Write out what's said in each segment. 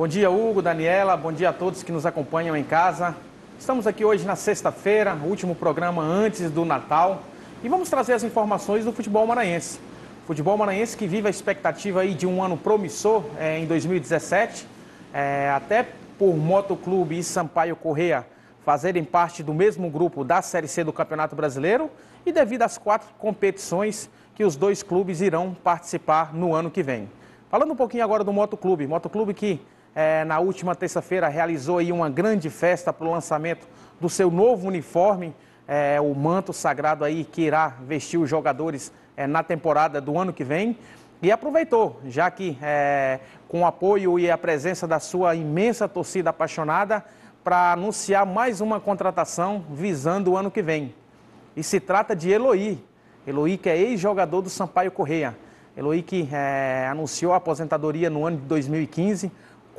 Bom dia, Hugo, Daniela, bom dia a todos que nos acompanham em casa. Estamos aqui hoje na sexta-feira, último programa antes do Natal, e vamos trazer as informações do futebol maranhense. futebol maranhense que vive a expectativa aí de um ano promissor é, em 2017, é, até por Motoclube e Sampaio Correia fazerem parte do mesmo grupo da Série C do Campeonato Brasileiro e devido às quatro competições que os dois clubes irão participar no ano que vem. Falando um pouquinho agora do Motoclube, Motoclube que é, na última terça-feira, realizou aí uma grande festa para o lançamento do seu novo uniforme, é, o manto sagrado aí que irá vestir os jogadores é, na temporada do ano que vem. E aproveitou, já que é, com o apoio e a presença da sua imensa torcida apaixonada, para anunciar mais uma contratação visando o ano que vem. E se trata de Eloy. Eloy que é ex-jogador do Sampaio Correia. Eloy que é, anunciou a aposentadoria no ano de 2015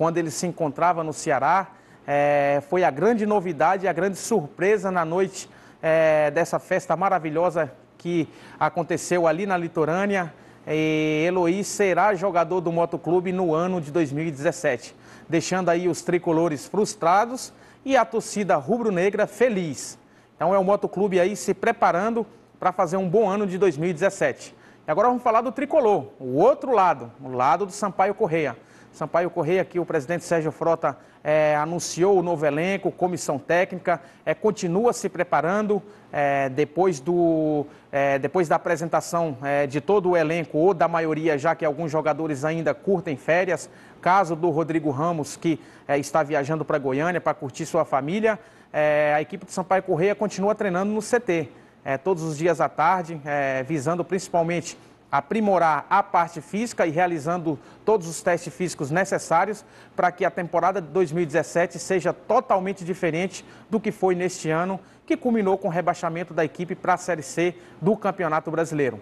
quando ele se encontrava no Ceará. É, foi a grande novidade, a grande surpresa na noite é, dessa festa maravilhosa que aconteceu ali na Litorânea. E Eloy será jogador do Motoclube no ano de 2017, deixando aí os tricolores frustrados e a torcida rubro-negra feliz. Então é o Motoclube aí se preparando para fazer um bom ano de 2017. E agora vamos falar do tricolor, o outro lado, o lado do Sampaio Correia. Sampaio Correia, que o presidente Sérgio Frota é, anunciou o novo elenco, comissão técnica, é, continua se preparando é, depois, do, é, depois da apresentação é, de todo o elenco, ou da maioria, já que alguns jogadores ainda curtem férias. Caso do Rodrigo Ramos, que é, está viajando para Goiânia para curtir sua família, a equipe de Sampaio Correia continua treinando no CT. todos os dias à tarde, visando principalmente aprimorar a parte física e realizando todos os testes físicos necessários para que a temporada de 2017 seja totalmente diferente do que foi neste ano, que culminou com o rebaixamento da equipe para a Série C do Campeonato Brasileiro.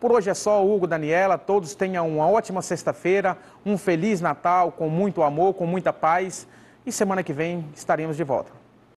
Por hoje é só, Hugo, Daniela, todos tenham uma ótima sexta-feira, um feliz Natal, com muito amor, com muita paz e semana que vem estaremos de volta.